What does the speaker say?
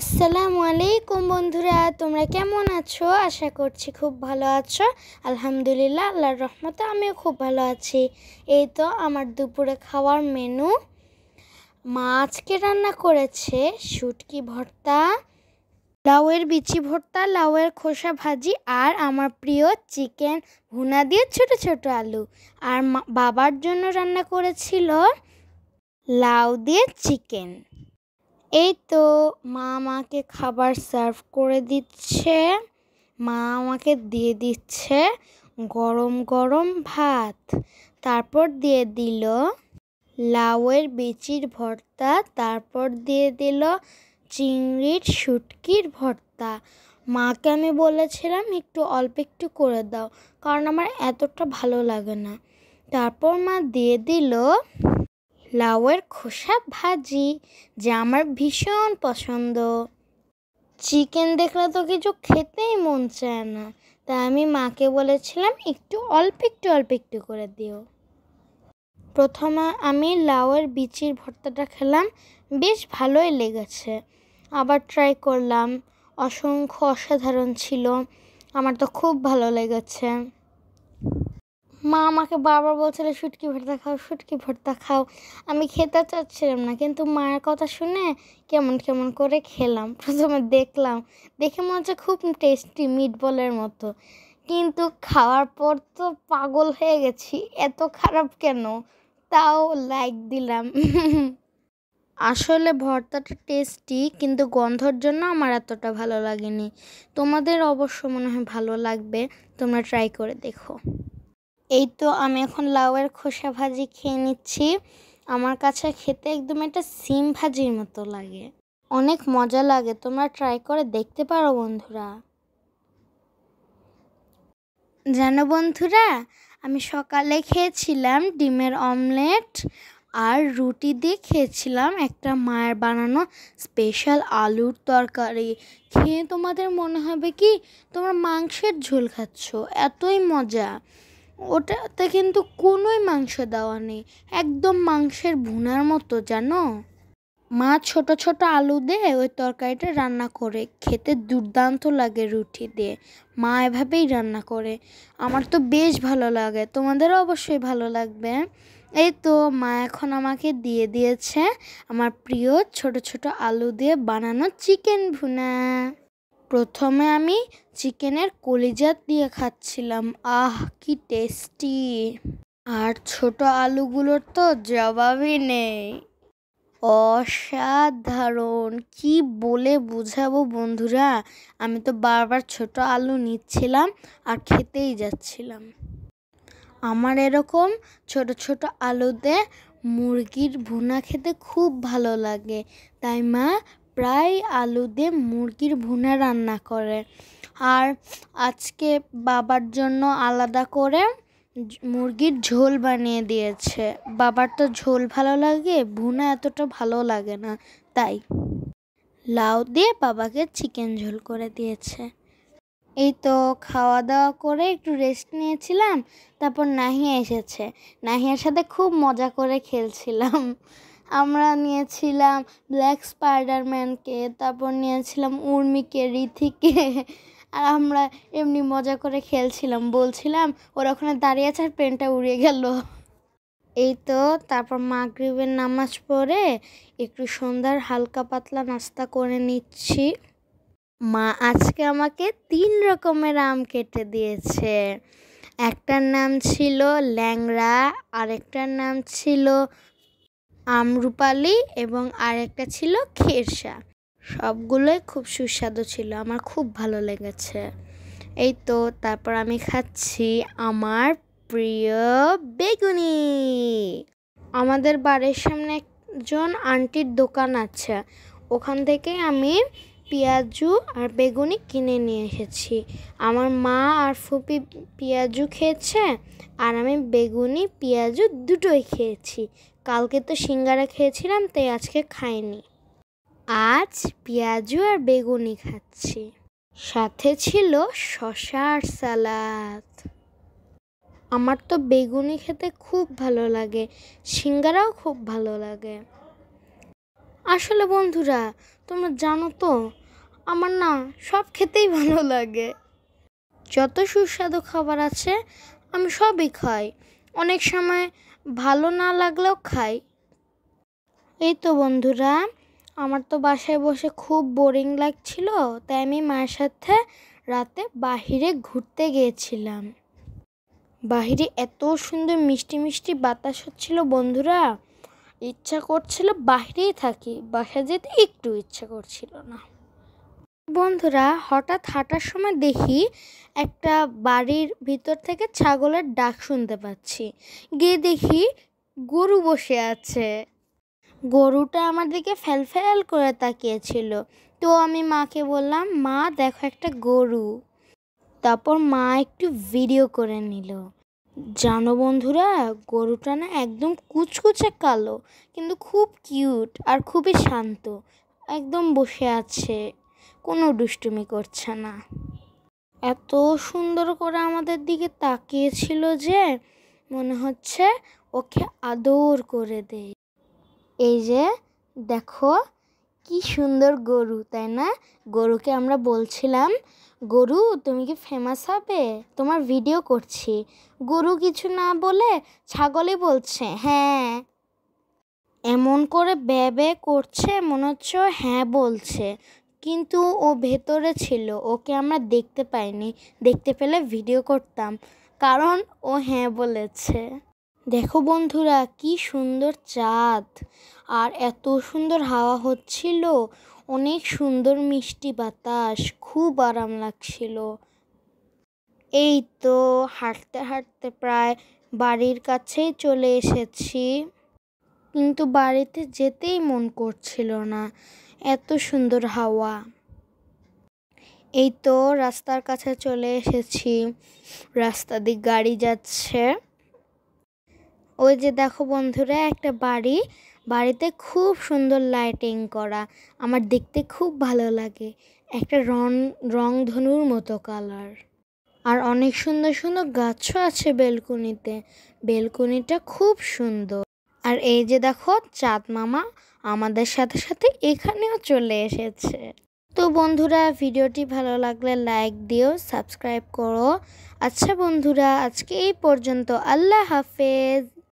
আসসালামু আলাইকুম বন্ধুরা তোমরা কেমন আছো আশা করছি খুব ভালো আছো আলহামদুলিল্লাহ আল্লাহর রহমতে আমিও খুব ভালো আছি এই তো আমার দুপুরে খাওয়ার মেনু মা আজকে রান্না করেছে শুটকি ভর্তা লাউয়ের বিচি ভর্তা লাউয়ের খোসা ভাজি আর আমার প্রিয় চিকেন ভুনা দিয়ে ছোট ছোট আলু আর বাবার জন্য রান্না করেছিল লাউ দিয়ে চিকেন এই তো মা আমাকে খাবার সার্ভ করে দিচ্ছে মা আমাকে দিয়ে দিচ্ছে গরম গরম ভাত তারপর দিয়ে দিল লাউয়ের বিচির ভর্তা তারপর দিয়ে দিল চিংড়ির শুটকির ভর্তা মাকে আমি বলেছিলাম একটু অল্প একটু করে দাও কারণ আমার এতটা ভালো লাগে না তারপর মা দিয়ে দিল লাউয়ের খোসা ভাজি যা আমার ভীষণ পছন্দ চিকেন দেখলে তো কিছু খেতেই মন চায় না তাই আমি মাকে বলেছিলাম একটু অল্প একটু অল্প একটু করে দিও প্রথমে আমি লাউয়ের বিচির ভর্তাটা খেলাম বেশ ভালোই লেগেছে আবার ট্রাই করলাম অসংখ্য অসাধারণ ছিল আমার তো খুব ভালো লেগেছে মা আমাকে বারবার বলছিল শুটকি ভর্তা খাও শুটকি ভর্তা খাও আমি খেতে চাচ্ছিলাম না কিন্তু মায়ের কথা শুনে কেমন কেমন করে খেলাম প্রথমে দেখলাম দেখে মনে হচ্ছে খুব টেস্টি মিটবলের মতো কিন্তু খাওয়ার পর তো পাগল হয়ে গেছি এত খারাপ কেন তাও লাইক দিলাম আসলে ভর্তাটা টেস্টি কিন্তু গন্ধর জন্য আমার এতটা ভালো লাগেনি তোমাদের অবশ্য মনে হয় ভালো লাগবে তোমরা ট্রাই করে দেখো এই তো আমি এখন লাউয়ের খোসা ভাজি খেয়ে নিচ্ছি আমার কাছে খেতে একদম এটা সিম ভাজির মতো লাগে অনেক মজা লাগে তোমরা ট্রাই করে দেখতে পারো বন্ধুরা জানো বন্ধুরা আমি সকালে খেয়েছিলাম ডিমের অমলেট আর রুটি দিয়ে খেয়েছিলাম একটা মায়ের বানানো স্পেশাল আলুর তরকারি খেয়ে তোমাদের মনে হবে কি তোমরা মাংসের ঝোল খাচ্ছ এতই মজা ওটাতে কিন্তু কোনোই মাংস দেওয়া নেই একদম মাংসের ভুনার মতো জানো মা ছোট ছোট আলু দিয়ে ওই তরকারিটা রান্না করে খেতে দুর্দান্ত লাগে রুটি দিয়ে মা এভাবেই রান্না করে আমার তো বেশ ভালো লাগে তোমাদেরও অবশ্যই ভালো লাগবে এই তো মা এখন আমাকে দিয়ে দিয়েছে আমার প্রিয় ছোট ছোট আলু দিয়ে বানানো চিকেন ভুনা প্রথমে আমি চিকেনের কলিজা দিয়ে খাচ্ছিলাম আহ কি টেস্টি আর ছোট আলুগুলোর তো জবাবই নেই অসাধারণ কি বলে বোঝাবো বন্ধুরা আমি তো বারবার ছোট আলু নিচ্ছিলাম আর খেতেই যাচ্ছিলাম আমার এরকম ছোট ছোট আলুতে মুরগির ভুনা খেতে খুব ভালো লাগে তাই মা প্রায় আলু দিয়ে মুরগির ভুনে রান্না করে আর আজকে বাবার জন্য আলাদা করে মুরগির ঝোল বানিয়ে দিয়েছে বাবার তো ঝোল ভালো লাগে ভুনা এতটা ভালো লাগে না তাই লাউ দিয়ে বাবাকে চিকেন ঝোল করে দিয়েছে এই তো খাওয়া দাওয়া করে একটু রেস্ট নিয়েছিলাম তারপর নাহিয়া এসেছে নাহিয়ার সাথে খুব মজা করে খেলছিলাম আমরা নিয়েছিলাম ব্ল্যাক স্পাইডারম্যানকে তারপর নিয়েছিলাম উর্মিকে রিথিকে আর আমরা এমনি মজা করে খেলছিলাম বলছিলাম ওর ওখানে দাঁড়িয়ে আছে আর পেনটা উড়ে গেল এই তো তারপর মাগরিবের নামাজ পড়ে একটু সন্ধ্যার হালকা পাতলা নাস্তা করে নিচ্ছি মা আজকে আমাকে তিন রকমের আম কেটে দিয়েছে একটার নাম ছিল ল্যাংড়া আরেকটার নাম ছিল আমরুপালি এবং আরেকটা ছিল খেরসা সবগুলোই খুব সুস্বাদু ছিল আমার খুব ভালো লেগেছে এই তো তারপর আমি খাচ্ছি আমার প্রিয় বেগুনি আমাদের বাড়ির সামনে একজন আন্টির দোকান আছে ওখান থেকে আমি পেঁয়াজু আর বেগুনি কিনে নিয়ে এসেছি আমার মা আর ফুপি পেঁয়াজু খেয়েছে আর আমি বেগুনি পেঁয়াজু দুটোই খেয়েছি কালকে তো সিঙ্গারা খেয়েছিলাম তাই আজকে খাইনি আজ পেঁয়াজু আর বেগুনি খাচ্ছি সাথে ছিল শশার সালাদ আমার তো বেগুনি খেতে খুব ভালো লাগে সিঙ্গারাও খুব ভালো লাগে আসলে বন্ধুরা তোমরা জানো তো আমার না সব খেতেই ভালো লাগে যত সুস্বাদু খাবার আছে আমি সবই খাই অনেক সময় ভালো না লাগলেও খাই এই তো বন্ধুরা আমার তো বাসায় বসে খুব বোরিং লাগছিল তাই আমি মায়ের সাথে রাতে বাহিরে ঘুরতে গিয়েছিলাম বাহিরে এত সুন্দর মিষ্টি মিষ্টি বাতাস হচ্ছিল বন্ধুরা ইচ্ছা করছিল বাহিরেই থাকি বাসায় যেতে একটু ইচ্ছা করছিল না বন্ধুরা হঠাৎ হাঁটার সময় দেখি একটা বাড়ির ভিতর থেকে ছাগলের ডাক শুনতে পাচ্ছি গিয়ে দেখি গরু বসে আছে গরুটা আমার দিকে ফ্যাল ফ্যাল করে তাকিয়েছিল তো আমি মাকে বললাম মা দেখো একটা গরু তারপর মা একটু ভিডিও করে নিল জানো বন্ধুরা গরুটা না একদম কুচকুচে কালো কিন্তু খুব কিউট আর খুবই শান্ত একদম বসে আছে কোনো দুষ্টুমি করছে না এত সুন্দর করে আমাদের দিকে তাকিয়েছিল যে মনে হচ্ছে ওকে আদর করে দেয় এই যে দেখো কি সুন্দর গরু তাই না গরুকে আমরা বলছিলাম গরু তুমি কি ফেমাস হবে তোমার ভিডিও করছি গরু কিছু না বলে ছাগলই বলছে হ্যাঁ এমন করে ব্যবে করছে মনে হচ্ছে হ্যাঁ বলছে কিন্তু ও ভেতরে ছিল ওকে আমরা দেখতে পাইনি দেখতে পেলে ভিডিও করতাম কারণ ও হ্যাঁ বলেছে দেখো বন্ধুরা কি সুন্দর চাঁদ আর এত সুন্দর হাওয়া হচ্ছিল অনেক সুন্দর মিষ্টি বাতাস খুব আরাম লাগছিল এই তো হাঁটতে হাঁটতে প্রায় বাড়ির কাছেই চলে এসেছি কিন্তু বাড়িতে যেতেই মন করছিল না এত সুন্দর হাওয়া এই তো রাস্তার কাছে চলে এসেছি রাস্তা দিয়ে গাড়ি যাচ্ছে ওই যে দেখো বন্ধুরা একটা বাড়ি বাড়িতে খুব সুন্দর লাইটিং করা আমার দেখতে খুব ভালো লাগে একটা রং ধনুর মতো কালার আর অনেক সুন্দর সুন্দর গাছও আছে বেলকুনিতে বেলকুনিটা খুব সুন্দর আর এই যে দেখো চাঁদ মামা আমাদের সাথে সাথে এখানেও চলে এসেছে তো বন্ধুরা ভিডিওটি ভালো লাগলে লাইক দিও সাবস্ক্রাইব করো আচ্ছা বন্ধুরা আজকে এই পর্যন্ত আল্লাহ হাফেজ